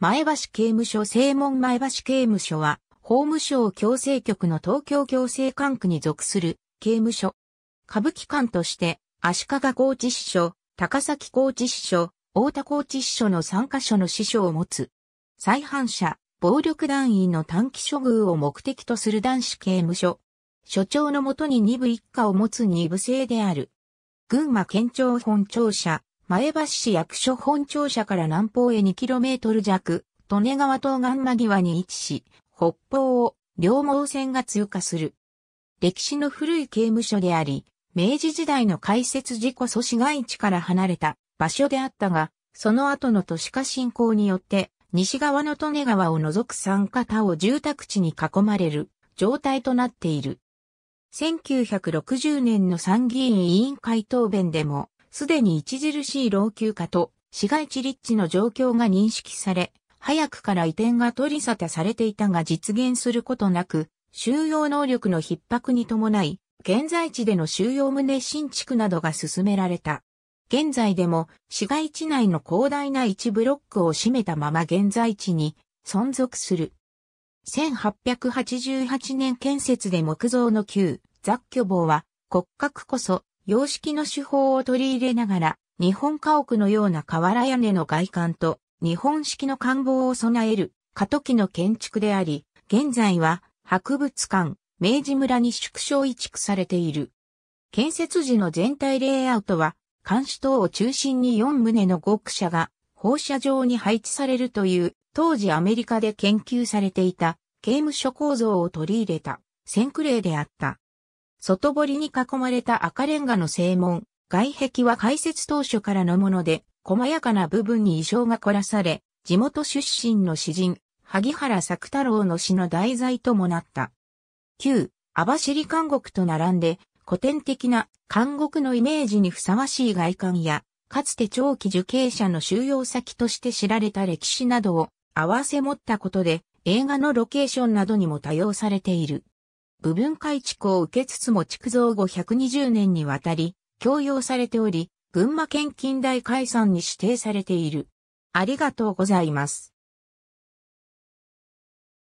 前橋刑務所正門前橋刑務所は、法務省強制局の東京強制管区に属する刑務所。歌舞伎館として、足利高知支所、高崎高知支所、大田高知支所の3カ所の支所を持つ。再犯者、暴力団員の短期処遇を目的とする男子刑務所。所長のもとに2部一家を持つ2部制である。群馬県庁本庁舎、前橋市役所本庁舎から南方へ 2km 弱、利根川東岸間際に位置し、北方を両毛線が通過する。歴史の古い刑務所であり、明治時代の開設事故阻止街地から離れた場所であったが、その後の都市化進行によって、西側の利根川を除く三方を住宅地に囲まれる状態となっている。1960年の参議院委員会答弁でも、すでに著しい老朽化と市街地立地の状況が認識され、早くから移転が取り沙汰されていたが実現することなく、収容能力の逼迫に伴い、現在地での収容棟新築などが進められた。現在でも市街地内の広大な1ブロックを占めたまま現在地に存続する。1888年建設で木造の旧雑居房は骨格こそ様式の手法を取り入れながら、日本家屋のような瓦屋根の外観と日本式の官房を備える過渡期の建築であり、現在は博物館、明治村に縮小移築されている。建設時の全体レイアウトは、監視塔を中心に4棟の極舎が放射状に配置されるという当時アメリカで研究されていた刑務所構造を取り入れた先駆例であった。外堀に囲まれた赤レンガの正門、外壁は開設当初からのもので、細やかな部分に衣装が凝らされ、地元出身の詩人、萩原作太郎の詩の題材ともなった。旧、網走監獄と並んで、古典的な監獄のイメージにふさわしい外観や、かつて長期受刑者の収容先として知られた歴史などを合わせ持ったことで、映画のロケーションなどにも多用されている。部分改築を受けつつも築造後120年にわたり、供用されており、群馬県近代解散に指定されている。ありがとうございます。